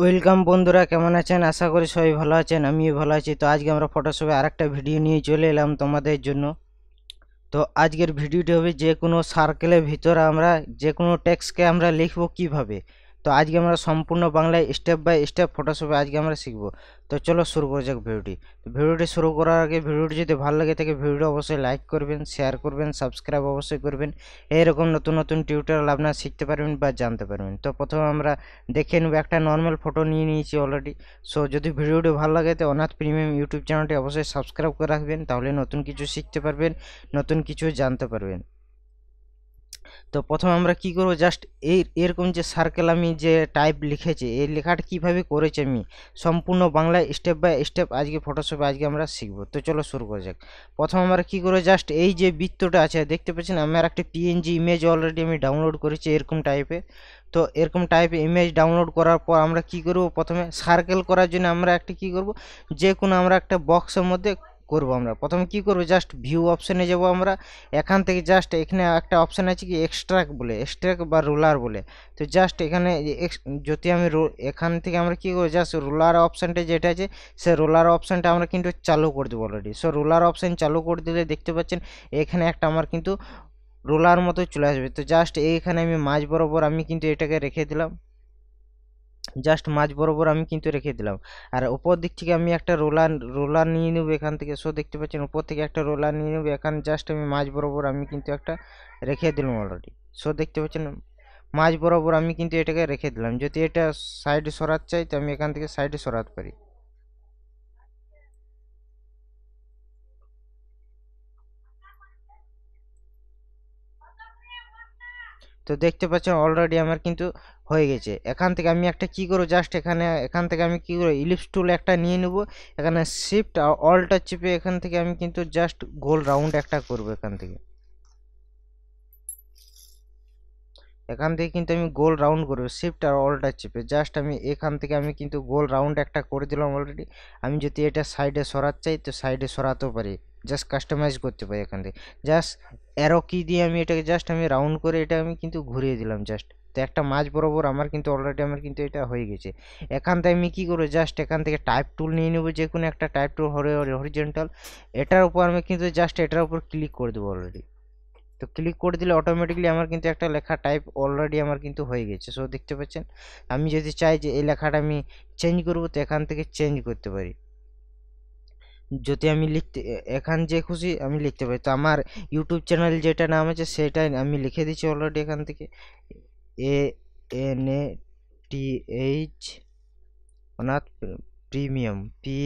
Welcome বন্ধুরা কেমন আছেন আশা করি সবাই ভালো আছেন আমিও ভালো আছি তো আজকে আমরা ফটোশপে আরেকটা ভিডিও নিয়ে চলে এলাম তোমাদের জন্য তো আজকের ভিডিওটি হবে যে কোনো সার্কেলের ভিতরে আমরা যে কোনো টেক্সকে আমরা লিখব কিভাবে। তো আজকে আমরা সম্পূর্ণ বাংলায় স্টেপ বাই স্টেপ ফটোশপে আজকে আমরা শিখব তো চলো শুরু করা যাক ভিডিওটি তো ভিডিওটি শুরু করার আগে ভিডিওটি যদি ভালো লাগে থাকে ভিডিওটি অবশ্যই লাইক করবেন শেয়ার করবেন সাবস্ক্রাইব অবশ্যই করবেন এইরকম নতুন নতুন টিউটোরিয়াল আপনারা শিখতে পারবেন বা জানতে পারবেন তো প্রথমে আমরা দেখে নেব একটা নর্মাল ফটো নিয়ে নিয়েছি অলরেডি সো যদি ভিডিওটি ভালো লাগে তো অনাথ প্রিমিয়াম ইউটিউব চ্যানেলটি অবশ্যই সাবস্ক্রাইব করে রাখবেন তাহলে নতুন কিছু শিখতে পারবেন নতুন কিছু জানতে পারবেন তো প্রথমে আমরা কি করব জাস্ট এই এরকম যে সার্কেল আমি যে টাইপ লিখেছি এই লেখাটা কিভাবে করেছি আমি সম্পূর্ণ বাংলায় স্টেপ বাই স্টেপ আজকে ফটোশপে আজকে আমরা শিখব তো চলো শুরু করা যাক প্রথম আমরা কি করব জাস্ট এই যে বৃত্তটা আছে দেখতে পাচ্ছেন আমার একটা পিএনজি ইমেজ অলরেডি আমি ডাউনলোড করেছি এরকম টাইপে তো এরকম টাইপের ইমেজ ডাউনলোড করার পর আমরা কি করব প্রথমে সার্কেল করার জন্য আমরা একটা কি করব যে কোনো আমরা একটা বক্সের মধ্যে করব আমরা প্রথমে কি করব জাস্ট ভিউ অপশনে যাব আমরা এখান থেকে জাস্ট এখানে একটা অপশান আছে কি এক্সট্রাক বলে এক্সট্রাক বা রোলার বলে তো জাস্ট এখানে যদি আমি এখান থেকে আমরা কি করবো জাস্ট রোলার অপশানটা যেটা আছে সে রোলার অপশানটা আমরা কিন্তু চালু করে দেবো অলরেডি সো রোলার অপশান চালু করে দিলে দেখতে পাচ্ছেন এখানে একটা আমার কিন্তু রোলার মতো চলে আসবে তো জাস্ট এইখানে আমি মাঝ বরাবর আমি কিন্তু এটাকে রেখে দিলাম জাস্ট মাঝ বরাবর আমি কিন্তু রেখে দিলাম আর ওপর দিক থেকে আমি একটা রোলার রোলার নিয়ে নেবো এখান থেকে সো দেখতে পাচ্ছেন ওপর থেকে একটা রোলার নিয়ে নেবো এখানে জাস্ট আমি মাঝ বরাবর আমি কিন্তু একটা রেখে দিলাম অলরেডি সো দেখতে পাচ্ছেন মাঝ বরাবর আমি কিন্তু এটাকে রেখে দিলাম যদি এটা সাইডে সরাতে চাই তো আমি এখান থেকে সাইডে সরাতে পারি তো দেখতে পাচ্ছেন অলরেডি আমার কিন্তু হয়ে গেছে এখান থেকে আমি একটা কি করব জাস্ট এখানে এখান থেকে আমি কি করব ইলিপস টুল একটা নিয়ে নেব এখানে শিফট অলটা চিপে এখান থেকে আমি কিন্তু জাস্ট গোল রাউন্ড একটা করব এখান থেকে এখান থেকে কিন্তু আমি গোল রাউন্ড করবো শিফট আর অলটা চেপে জাস্ট আমি এখান থেকে আমি কিন্তু গোল রাউন্ড একটা করে দিলাম অলরেডি আমি যদি এটা সাইডে সরাতে চাই তো সাইডে সরাতেও পারি জাস্ট কাস্টমাইজ করতে পারি এখান থেকে জাস্ট অ্যারো কি দিয়ে আমি এটাকে জাস্ট আমি রাউন্ড করে এটা আমি কিন্তু ঘুরিয়ে দিলাম জাস্ট তো একটা মাছ বরাবর আমার কিন্তু অলরেডি আমার কিন্তু এটা হয়ে গেছে এখান থেকে আমি কী করবো জাস্ট এখান থেকে টাইপ টুল নিয়ে নেবো যে কোনো একটা টাইপ টুল হরিজেন্টাল এটার উপর আমি কিন্তু জাস্ট এটার উপর ক্লিক করে দেবো অলরেডি তো ক্লিক করে দিলে অটোমেটিকলি আমার কিন্তু একটা লেখা টাইপ অলরেডি আমার কিন্তু হয়ে গেছে সো দেখতে পাচ্ছেন আমি যদি চাই যে এই লেখাটা আমি চেঞ্জ করবো তো এখান থেকে চেঞ্জ করতে পারি যদি আমি লিখতে এখান যে খুশি আমি লিখতে পারি তো আমার ইউটিউব চ্যানেল যেটা নাম আছে সেটাই আমি লিখে দিচ্ছি অলরেডি এখান থেকে A N A T H Anath premium P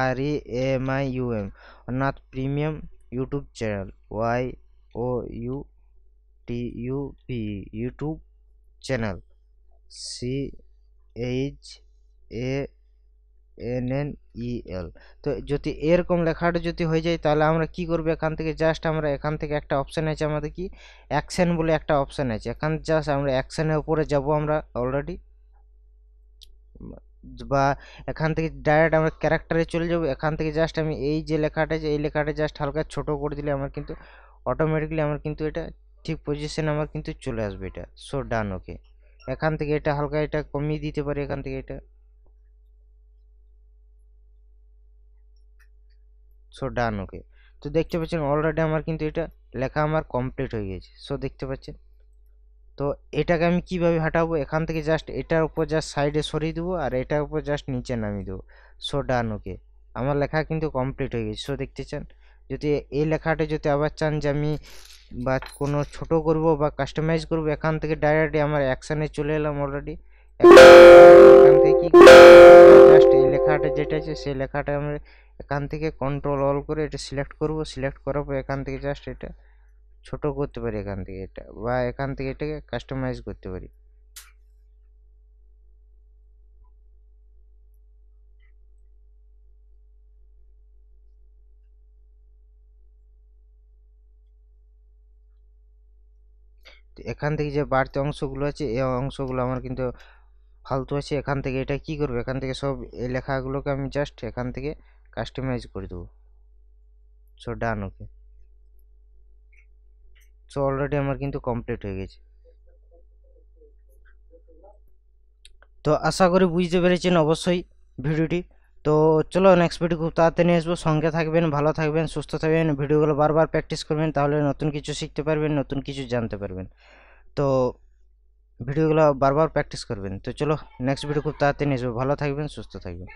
R E M I U M Anath premium YouTube channel Y O U T U P YouTube channel C H A N N E L তো যদি এরকম লেখাটা যদি হয়ে যায় তাহলে আমরা কি করব এখান থেকে জাস্ট আমরা এখান থেকে একটা অপশান আছে আমাদের কি অ্যাকশান বলে একটা অপশান আছে এখান জাস্ট আমরা অ্যাকশানের উপরে যাব আমরা অলরেডি বা এখান থেকে ডাইরেক্ট আমরা ক্যারেক্টারে চলে যাব এখান থেকে জাস্ট আমি এই যে লেখাটা আছে এই লেখাটা জাস্ট হালকা ছোট করে দিলে আমার কিন্তু অটোমেটিকলি আমার কিন্তু এটা ঠিক পজিশানে আমার কিন্তু চলে আসবে এটা সো ডান ওকে এখান থেকে এটা হালকা এটা কমিয়ে দিতে পারি এখান থেকে এটা সো ডান ওকে তো দেখতে পাচ্ছেন অলরেডি আমার কিন্তু এটা লেখা আমার কমপ্লিট হয়ে গেছে সো দেখতে পাচ্ছেন তো এটাকে আমি কিভাবে হাঁটাবো এখান থেকে জাস্ট এটার উপর জাস্ট সাইডে সরিয়ে দেবো আর এটার উপর জাস্ট নিচে নামিয়ে দেবো সো ডান ওকে আমার লেখা কিন্তু কমপ্লিট হয়ে গেছে সো দেখতে চান যদি এই লেখাটা যদি আবার চান যে আমি বা কোনো ছোট করব বা কাস্টমাইজ করব এখান থেকে ডাইরেক্টলি আমার অ্যাকশানে চলে এলাম অলরেডি এখান থেকে জাস্ট এই লেখাটা যেটা আছে সেই লেখাটা আমরা এখান থেকে কন্ট্রোল অল করে এটা সিলেক্ট করব সিলেক্ট করার পর এখান থেকে জাস্ট এটা ছোট করতে পারি এখান থেকে এটা বা এখান থেকে এটাকে কাস্টমাইজ করতে পারি এখান থেকে যে বাড়তি অংশগুলো আছে এই অংশগুলো আমার কিন্তু ফালতু আছে এখান থেকে এটা কি করবো এখান থেকে সব এই লেখাগুলোকে আমি জাস্ট এখান থেকে কাস্টমাইজ করে দেবো so done okay so already আমার কিন্তু কমপ্লিট হয়ে গেছে তো আশা করি বুঝতে পেরেছেন অবশ্যই ভিডিওটি তো চলো নেক্সট ভিডিও খুব তাড়াতাড়ি নিয়ে আসবো সঙ্গে থাকবেন ভালো থাকবেন সুস্থ থাকবেন ভিডিওগুলো বারবার প্র্যাকটিস করবেন তাহলে নতুন কিছু শিখতে পারবেন নতুন কিছু জানতে পারবেন তো ভিডিওগুলো বারবার প্র্যাকটিস করবেন তো চলো নেক্সট ভিডিও খুব তাড়াতাড়ি নিয়ে আসবো ভালো থাকবেন সুস্থ থাকবেন